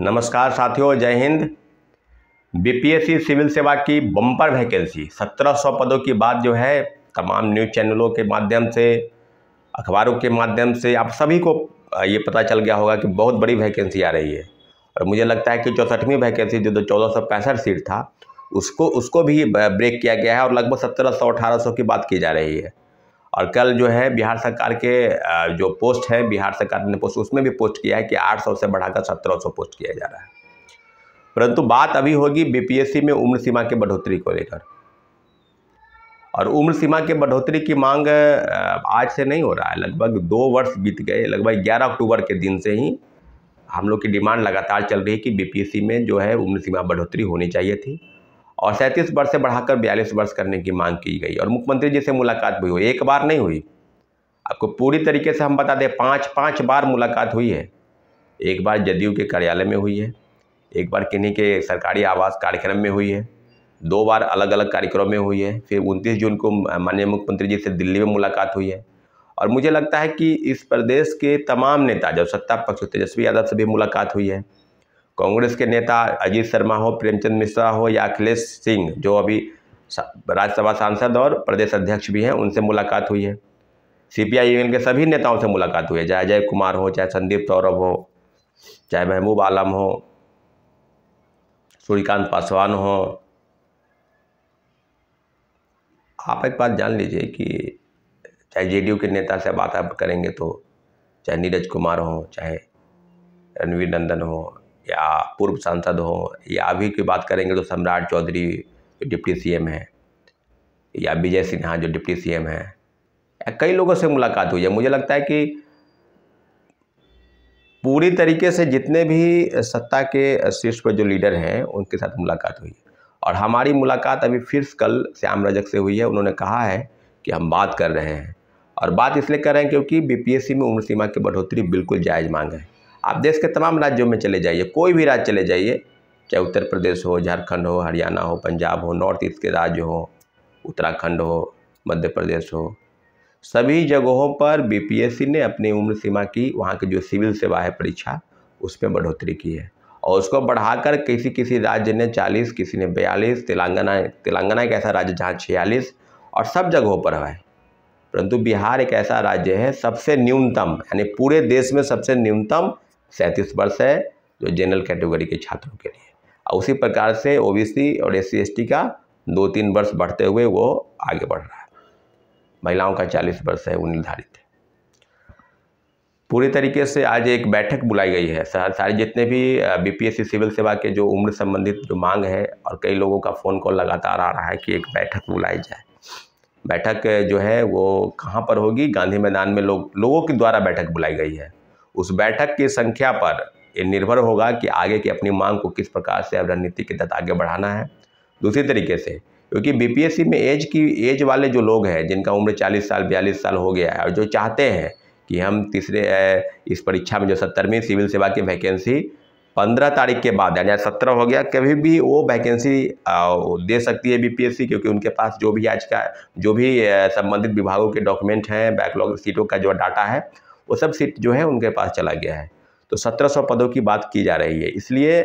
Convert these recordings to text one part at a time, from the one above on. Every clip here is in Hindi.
नमस्कार साथियों जय हिंद बीपीएससी सिविल सेवा की बम्पर वैकेंसी 1700 पदों की बात जो है तमाम न्यूज़ चैनलों के माध्यम से अखबारों के माध्यम से आप सभी को ये पता चल गया होगा कि बहुत बड़ी वैकेंसी आ रही है और मुझे लगता है कि चौंसठवीं वैकेंसी जो चौदह सीट था उसको उसको भी ब्रेक किया गया है और लगभग सत्रह सौ अठारह सौ की बात की जा रही है और कल जो है बिहार सरकार के जो पोस्ट है बिहार सरकार ने पोस्ट उसमें भी पोस्ट किया है कि 800 से बढ़ाकर 1700 पोस्ट किया जा रहा है परंतु बात अभी होगी बीपीएससी में उम्र सीमा के बढ़ोतरी को लेकर और उम्र सीमा के बढ़ोतरी की मांग आज से नहीं हो रहा है लगभग दो वर्ष बीत गए लगभग ग्यारह अक्टूबर के दिन से ही हम लोग की डिमांड लगातार चल रही है कि बीपीएससी में जो है उम्र सीमा बढ़ोतरी होनी चाहिए थी और सैंतीस वर्ष से बढ़ाकर बयालीस वर्ष करने की मांग की गई और मुख्यमंत्री जी से मुलाकात भी हुई एक बार नहीं हुई आपको पूरी तरीके से हम बता दें पाँच पाँच बार मुलाकात हुई है एक बार जदयू के कार्यालय में हुई है एक बार किन्हीं के सरकारी आवास कार्यक्रम में हुई है दो बार अलग अलग कार्यक्रम में हुई है फिर उनतीस जून को माननीय मुख्यमंत्री जी से दिल्ली में मुलाकात हुई है और मुझे लगता है कि इस प्रदेश के तमाम नेता जब सत्ता पक्ष तेजस्वी यादव से भी मुलाकात हुई है कांग्रेस के नेता अजीत शर्मा हो प्रेमचंद मिश्रा हो या अखिलेश सिंह जो अभी राज्यसभा सांसद और प्रदेश अध्यक्ष भी हैं उनसे मुलाकात हुई है सीपीआई यूनियन के सभी नेताओं से मुलाकात हुई है चाहे अजय कुमार हो चाहे संदीप सौरभ हो चाहे महबूब आलम हो सूर्यकांत पासवान हो आप एक बात जान लीजिए कि चाहे जेडीयू के नेता से बात आप करेंगे तो चाहे नीरज कुमार हो चाहे रणवीर नंदन हो या पूर्व सांसद हों या अभी की बात करेंगे तो सम्राट चौधरी डिप्टी डिप्टी सीएम है या विजय सिन्हा जो डिप्टी सीएम हैं या कई लोगों से मुलाकात हुई है मुझे लगता है कि पूरी तरीके से जितने भी सत्ता के शीर्ष पर जो लीडर हैं उनके साथ मुलाकात हुई है और हमारी मुलाकात अभी फिर कल श्याम रजक से हुई है उन्होंने कहा है कि हम बात कर रहे हैं और बात इसलिए कर रहे हैं क्योंकि बीपीएससी में उम्र सीमा की बढ़ोतरी बिल्कुल जायज़ मांग है आप देश के तमाम राज्यों में चले जाइए कोई भी राज्य चले जाइए चाहे उत्तर प्रदेश हो झारखंड हो हरियाणा हो पंजाब हो नॉर्थ ईस्ट के राज्य हो उत्तराखंड हो मध्य प्रदेश हो सभी जगहों पर बीपीएससी ने अपनी उम्र सीमा की वहाँ की जो सिविल सेवा है परीक्षा उस पर बढ़ोतरी की है और उसको बढ़ाकर किसी किसी राज्य ने 40 किसी ने 42 तेलंगाना तेलंगाना एक ऐसा राज्य जहाँ 46 और सब जगहों पर है परंतु बिहार एक ऐसा राज्य है सबसे न्यूनतम यानी पूरे देश में सबसे न्यूनतम सैंतीस वर्ष है जो जनरल कैटेगरी के छात्रों के लिए और उसी प्रकार से ओ और एस सी का दो तीन वर्ष बढ़ते हुए वो आगे बढ़ रहा है महिलाओं का चालीस वर्ष है वो निर्धारित है पूरी तरीके से आज एक बैठक बुलाई गई है सारे जितने भी बीपीएससी सिविल सेवा के जो उम्र संबंधित जो मांग है और कई लोगों का फ़ोन कॉल लगातार आ रहा है कि एक बैठक बुलाई जाए बैठक जो है वो कहाँ पर होगी गांधी मैदान में लोग लोगों के द्वारा बैठक बुलाई गई है उस बैठक की संख्या पर ये निर्भर होगा कि आगे की अपनी मांग को किस प्रकार से अब रणनीति के तहत आगे बढ़ाना है दूसरी तरीके से क्योंकि बीपीएससी में एज की एज वाले जो लोग हैं जिनका उम्र 40 साल 42 साल हो गया है और जो चाहते हैं कि हम तीसरे इस परीक्षा में जो सत्तरवीं सिविल सेवा की वैकेंसी पंद्रह तारीख के बाद यानी सत्रह हो गया कभी भी वो वैकेंसी दे सकती है बीपीएससी क्योंकि उनके पास जो भी आज का जो भी संबंधित विभागों के डॉक्यूमेंट हैं बैकलॉग सीटों का जो डाटा है वो सब सीट जो है उनके पास चला गया है तो 1700 पदों की बात की जा रही है इसलिए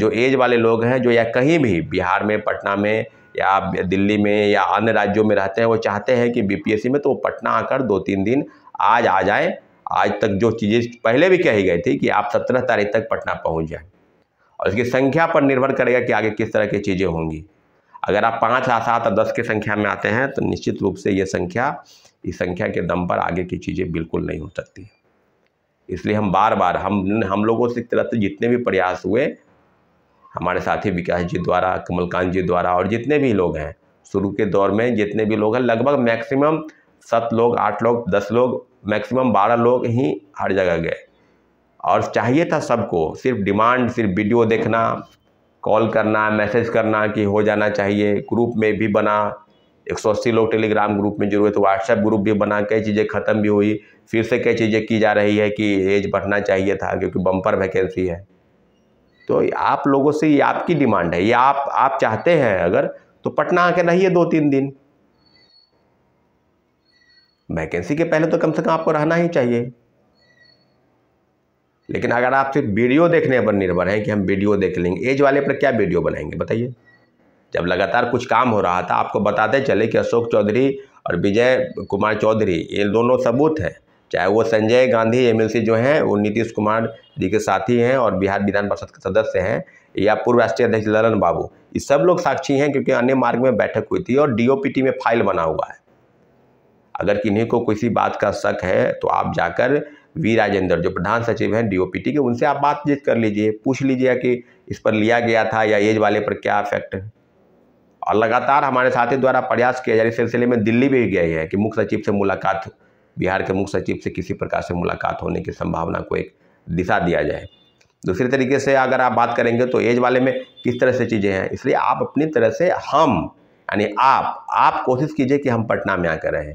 जो एज वाले लोग हैं जो या कहीं भी बिहार में पटना में या दिल्ली में या अन्य राज्यों में रहते हैं वो चाहते हैं कि बी में तो वो पटना आकर दो तीन दिन आज आ जाए आज तक जो चीज़ें पहले भी कही गई थी कि आप सत्रह तारीख तक पटना पहुँच जाए और इसकी संख्या पर निर्भर करेगा कि आगे किस तरह की चीज़ें होंगी अगर आप पाँच या सात और दस की संख्या में आते हैं तो निश्चित रूप से ये संख्या इस संख्या के दम पर आगे की चीज़ें बिल्कुल नहीं हो सकती इसलिए हम बार बार हम हम लोगों से तरफ से जितने भी प्रयास हुए हमारे साथी विकास जी द्वारा कमलकांत जी द्वारा और जितने भी लोग हैं शुरू के दौर में जितने भी लोग हैं लगभग मैक्सिमम सात लोग आठ लोग दस लोग मैक्सिमम बारह लोग ही हर जगह गए और चाहिए था सबको सिर्फ डिमांड सिर्फ वीडियो देखना कॉल करना मैसेज करना कि हो जाना चाहिए ग्रुप में भी बना 180 लोग टेलीग्राम ग्रुप में जुड़े तो व्हाट्सएप ग्रुप भी बना कई चीज़ें ख़त्म भी हुई फिर से कई चीज़ें की जा रही है कि एज बढ़ना चाहिए था क्योंकि बम्पर वैकेंसी है तो आप लोगों से ये आपकी डिमांड है ये आप आप चाहते हैं अगर तो पटना आके रहिए दो तीन दिन वैकेंसी के पहले तो कम से कम आपको रहना ही चाहिए लेकिन अगर आप सिर्फ वीडियो देखने पर निर्भर हैं कि हम वीडियो देख लेंगे एज वाले पर क्या वीडियो बनाएंगे बताइए जब लगातार कुछ काम हो रहा था आपको बताते चले कि अशोक चौधरी और विजय कुमार चौधरी ये दोनों सबूत हैं चाहे वो संजय गांधी एम जो हैं वो नीतीश कुमार जी के साथी हैं और बिहार विधान परिषद के सदस्य हैं या पूर्व राष्ट्रीय अध्यक्ष ललन बाबू ये सब लोग साक्षी हैं क्योंकि अन्य मार्ग में बैठक हुई थी और डीओपीटी में फाइल बना हुआ है अगर किन्हीं को किसी बात का शक है तो आप जाकर वी राजेंद्र जो प्रधान सचिव हैं डी के उनसे आप बातचीत कर लीजिए पूछ लीजिए कि इस पर लिया गया था या एज वाले पर क्या इफेक्ट है और लगातार हमारे साथी द्वारा प्रयास किया जा रहा है सिलसिले में दिल्ली भी गए हैं कि मुख्य सचिव से मुलाकात बिहार के मुख्य सचिव से किसी प्रकार से मुलाकात होने की संभावना को एक दिशा दिया जाए दूसरी तरीके से अगर आप बात करेंगे तो एज वाले में किस तरह से चीज़ें हैं इसलिए आप अपनी तरह से हम यानी आप आप कोशिश कीजिए कि हम पटना में आकर रहें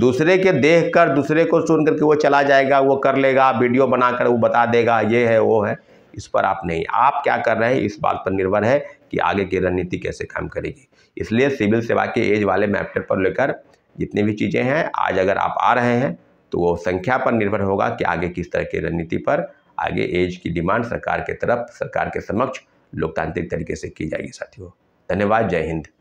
दूसरे के देख कर दूसरे को सुन करके वो चला जाएगा वो कर लेगा वीडियो बनाकर वो बता देगा ये है वो है इस पर आप नहीं आप क्या कर रहे हैं इस बात पर निर्भर है कि आगे की रणनीति कैसे काम करेगी इसलिए सिविल सेवा के एज वाले मैप्टर पर लेकर जितनी भी चीज़ें हैं आज अगर आप आ रहे हैं तो वो संख्या पर निर्भर होगा कि आगे किस तरह की रणनीति पर आगे एज की डिमांड सरकार के तरफ सरकार के समक्ष लोकतांत्रिक तरीके से की जाएगी साथियों धन्यवाद जय हिंद